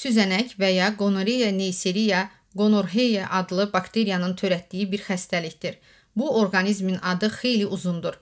süzənək və ya gonorreya neyseriya gonorheya adlı bakteriyanın törətdiyi bir xəstəlikdir. Bu orqanizmin adı xeyli uzundur.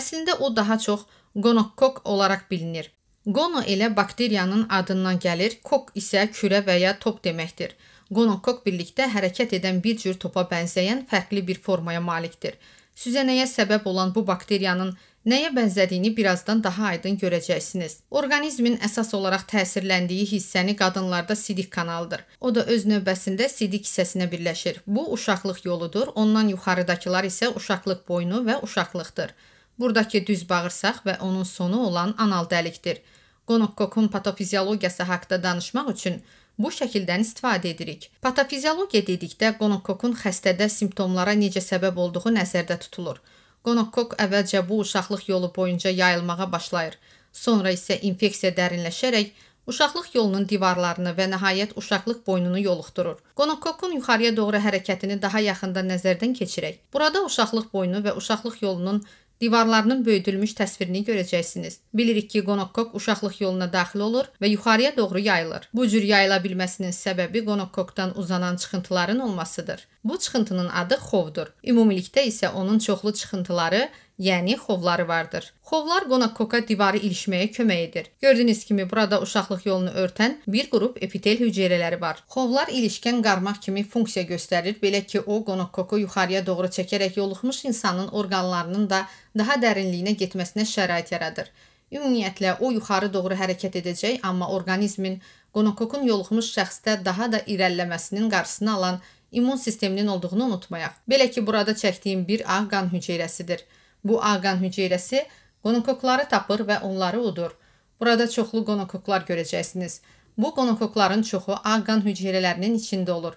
Əslində o daha çox gonokok olaraq bilinir. Gono elə bakteriyanın adından gəlir, kok isə kürə və ya top deməkdir. Gonokok birlikdə hərəkət edən bir cür topa bənzəyən fərqli bir formaya malikdir. Süzənəyə səbəb olan bu bakteriyanın nəyə bənzədiyini birazdan daha aydın görəcəksiniz. Orqanizmin əsas olaraq təsirləndiyi hissəni qadınlarda sidik kanalıdır. O da öz növbəsində sidik hissəsinə birləşir. Bu uşaqlıq yoludur. Ondan yuxarıdakılar isə uşaqlıq boynu və uşaqlıqdır. Buradakı düz bağırsaq və onun sonu olan anal dəlikdir. Qonokokun patofiziologiyası haqqında danışmaq üçün bu şəkildən istifadə edirik. Patofiziologiya dedikdə qonokokun xəstədə simptomlara necə səbəb olduğu nəzərdə tutulur. Qonokok əvvəlcə bu uşaqlıq yolu boyunca yayılmağa başlayır. Sonra isə infeksiya dərinləşərək uşaqlıq yolunun divarlarını və nəhayət uşaqlıq boynunu yoluxdurur. Qonokokun yuxarıya doğru hərəkətini daha yaxında nəzərdən keçirək. Burada uşaqlıq boynu və uşaqlıq yolunun divarlarının böyüdülmüş təsvirini görəcəksiniz. Bilirik ki, qonokkok uşaqlıq yoluna daxil olur və yuxarıya doğru yayılır. Bu cür yayıla bilməsinin səbəbi qonokkokdan uzanan çıxıntıların olmasıdır. Bu çıxıntının adı xovdur. Ümumilikdə isə onun çoxlu çıxıntıları yəni xovları vardır. Xovlar qonaqkoka divarı ilişməyə kömək edir. Gördüyünüz kimi burada uşaqlıq yolunu örtən bir qrup epitel hüceyrələri var. Xovlar ilişkən qarmaq kimi funksiya göstərir, belə ki, o qonaqkoku yuxarıya doğru çəkərək yoluxmuş insanın orqanlarının da daha dərinliyinə getməsinə şərait yaradır. Ümumiyyətlə o yuxarı doğru hərəkət edəcək, amma orqanizmin qonokokun yoluxmuş şəxsdə daha da irəliləməsinin qarşısını alan immun sisteminin olduğunu unutmayaq. Belə ki, burada çəkdiyim bir ağ qan hüceyrəsidir. Bu ağqan hüceyrəsi qonokokları tapır və onları udur. Burada çoxlu qonokoklar görəcəksiniz. Bu qonokokların çoxu ağqan hüceyrələrinin içində olur.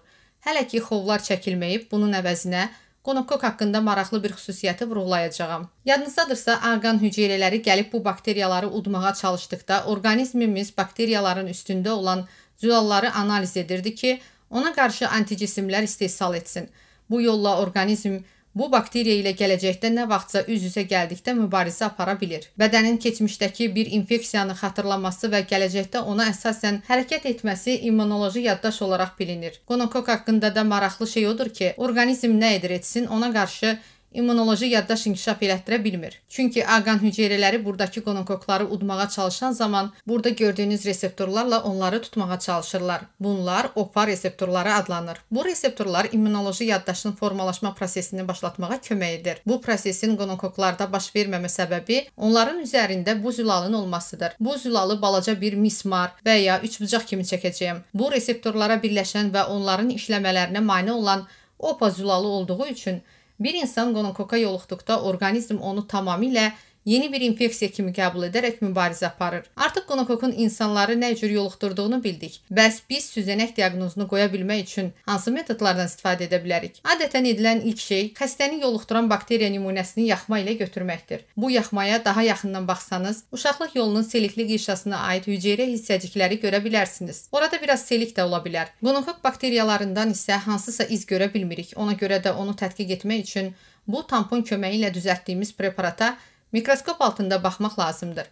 Hələ ki xovlar çəkilməyib, bunun əvəzinə qonokok haqqında maraqlı bir xüsusiyyəti vurğulayacağam. Yadınızdadırsa, ağqan hüceyrələri gəlib bu bakteriyaları udmağa çalışdıqda orqanizmimiz bakteriyaların üstündə olan zülalları analiz edirdi ki, ona qarşı antijisimlər istehsal etsin. Bu yolla orqanizm Bu bakteriya ilə gələcəkdə nə vaxtsa üz-üzə gəldikdə mübarizə apara bilir. Bədənin keçmişdəki bir infeksiyanı xatırlaması və gələcəkdə ona əsasən hərəkət etməsi immunoloji yaddaş olaraq bilinir. Qonokok haqqında da maraqlı şey odur ki, orqanizm nə edir etsin, ona qarşı immunoloji yaddaş inkişaf elətdirə bilmir. Çünki A qan hüceyrələri burdakı qonokokları udmağa çalışan zaman burada gördüyünüz reseptorlarla onları tutmağa çalışırlar. Bunlar OPA reseptorları adlanır. Bu reseptorlar immunoloji yaddaşın formalaşma prosesini başlatmağa kömək edir. Bu prosesin qonokoklarda baş verməmə səbəbi onların üzərində bu zülalın olmasıdır. Bu zülalı balaca bir mismar və ya üçbucaq kimi çəkəcəyəm. Bu reseptorlara birləşən və onların işləmələrinə mane olan OPA zülalı olduğu üçün Bir insan qonaqloka yoluxduqda orqanizm onu tamamilə yeni bir infeksiya kimi qəbul edərək mübarizə aparır. Artıq qonokokun insanları nə cür yoluxdurduğunu bildik. Bəs biz süzənək diaqnozunu qoya bilmək üçün hansı metodlardan istifadə edə bilərik? Adətən edilən ilk şey xəstəni yoluxduran bakteriya nümunəsini yaxma ilə götürməkdir. Bu yaxmaya daha yaxından baxsanız, uşaqlıq yolunun selikli qişasına aid hüceyrə hissəcikləri görə bilərsiniz. Orada biraz selik də ola bilər. Qonokok bakteriyalarından isə hansısa iz görə bilmirik. Ona görə də onu tədqiq etmək üçün bu tampon köməyi ilə düzəltdiyimiz preparata Mikroskop altında baxmaq lazımdır.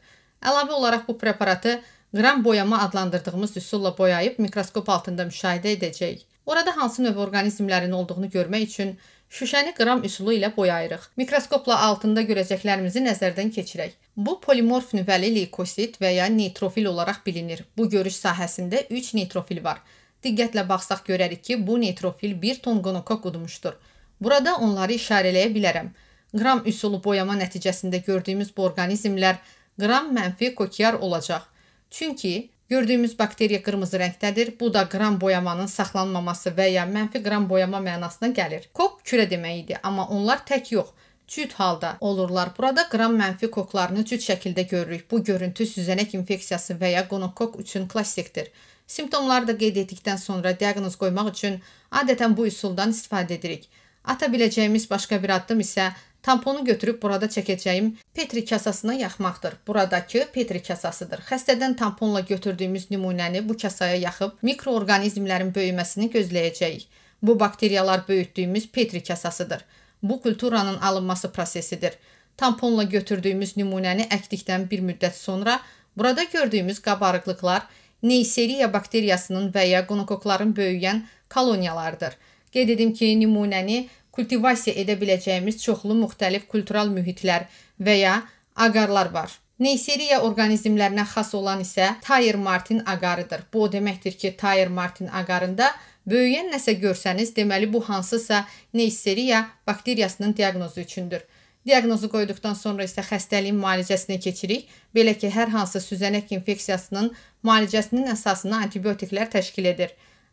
Əlavə olaraq bu preparatı qram boyama adlandırdığımız üsulla boyayıb mikroskop altında müşahidə edəcəyik. Orada hansı növ orqanizmlərin olduğunu görmək üçün şüşəni qram üsulu ilə boyayırıq. Mikroskopla altında görəcəklərimizi nəzərdən keçirək. Bu polimorf nüvəli leukosit və ya nitrofil olaraq bilinir. Bu görüş sahəsində 3 nitrofil var. Diqqətlə baxsaq görərik ki, bu nitrofil 1 ton gonokok udmuşdur. Burada onları işarələyə bilərəm. Qram üsulu boyama nəticəsində gördüyümüz bu orqanizmlər qram mənfi kokyar olacaq. Çünki gördüyümüz bakteriya qırmızı rəngdədir. Bu da qram boyamanın saxlanmaması və ya mənfi qram boyama mənasına gəlir. Kok kürə demək idi, amma onlar tək yox, cüt halda olurlar. Burada qram mənfi koklarını cüt şəkildə görürük. Bu görüntü süzənək infeksiyası və ya qonokok üçün klassikdir. Simptomları da qeyd etdikdən sonra diaqnoz qoymaq üçün adətən bu üsuldan istifadə edirik. Ata biləcəyimiz başqa bir addım isə tamponu götürüb burada çəkəcəyim Petri kasasına yaxmaqdır. Buradakı Petri kasasıdır. Xəstədən tamponla götürdüyümüz nümunəni bu kasaya yaxıb mikroorqanizmlərin böyüməsini gözləyəcəyik. Bu bakteriyalar böyütdüyümüz Petri kasasıdır. Bu kulturanın alınması prosesidir. Tamponla götürdüyümüz nümunəni əkdikdən bir müddət sonra burada gördüyümüz qabarıqlıqlar Neyseriya bakteriyasının və ya qonokokların böyüyən koloniyalardır. Qeyd edim ki, nümunəni kultivasiya edə biləcəyimiz çoxlu müxtəlif kultural mühitlər və ya aqarlar var. Neyseriya orqanizmlərinə xas olan isə Tayer Martin aqarıdır. Bu o deməkdir ki, Tayer Martin aqarında böyüyən nəsə görsəniz, deməli bu hansısa Neyseriya bakteriyasının diaqnozu üçündür. Diaqnozu qoyduqdan sonra isə xəstəliyin müalicəsinə keçirik. Belə ki, hər hansı süzənək infeksiyasının müalicəsinin əsasını antibiotiklər təşkil edir.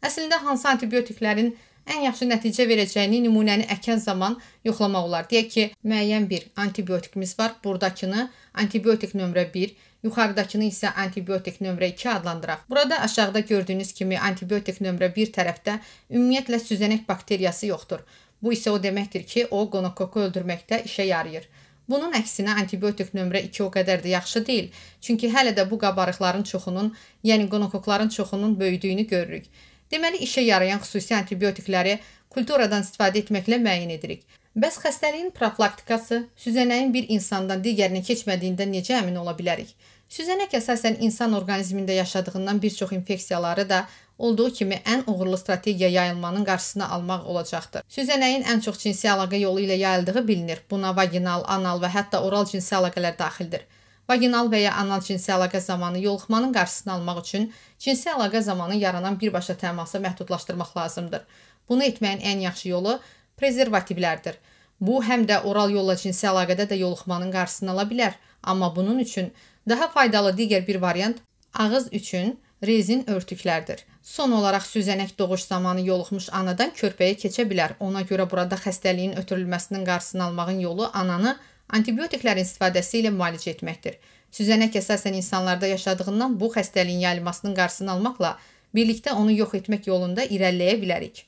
Əslində hansı antibiotiklərin ən yaxşı nəticə verəcəyini nümunəni əkən zaman yoxlamaq olar. Deyək ki, müəyyən bir antibiotikimiz var. Burdakını antibiotik nömrə 1, yuxarıdakını isə antibiotik nömrə 2 adlandıraq. Burada aşağıda gördüyünüz kimi antibiotik nömrə 1 tərəfdə ümumiyyətlə süzənək bakteriyası yoxdur. Bu isə o deməkdir ki, o qonokoku öldürməkdə işə yarayır. Bunun əksinə antibiotik nömrə 2 o qədər də yaxşı deyil. Çünki hələ də bu qabarıqların çoxunun, yəni qonokokların çoxunun böyüdüyünü görürük. Deməli, işə yarayan xüsusi antibiotikləri kulturadan istifadə etməklə müəyyən edirik. Bəs xəstəliyin profilaktikası süzənəyin bir insandan digərinə keçmədiyindən necə əmin ola bilərik? Süzənək əsasən insan orqanizmində yaşadığından bir çox infeksiyaları da olduğu kimi ən uğurlu strategiya yayılmanın qarşısını almaq olacaqdır. Süzənəyin ən çox cinsi əlaqə yolu ilə yayıldığı bilinir. Buna vaginal, anal və hətta oral cinsi əlaqələr daxildir. Vaginal və ya anal cinsi əlaqə zamanı yoluxmanın qarşısını almaq üçün cinsi əlaqə zamanı yaranan birbaşa təması məhdudlaşdırmaq lazımdır. Bunu etməyin ən yaxşı yolu prezervativlərdir. Bu həm də oral yolla cinsi əlaqədə də yoluxmanın qarşısını ala bilər, amma bunun üçün daha faydalı digər bir variant ağız üçün rezin örtüklərdir. Son olaraq süzənək doğuş zamanı yoluxmuş anadan körpəyə keçə bilər. Ona görə burada xəstəliyin ötürülməsinin qarşısını almağın yolu ananı antibiotiklərin istifadəsi ilə müalicə etməkdir. Süzənək əsasən insanlarda yaşadığından bu xəstəliyin yayılmasının qarşısını almaqla birlikdə onu yox etmək yolunda irəliləyə bilərik.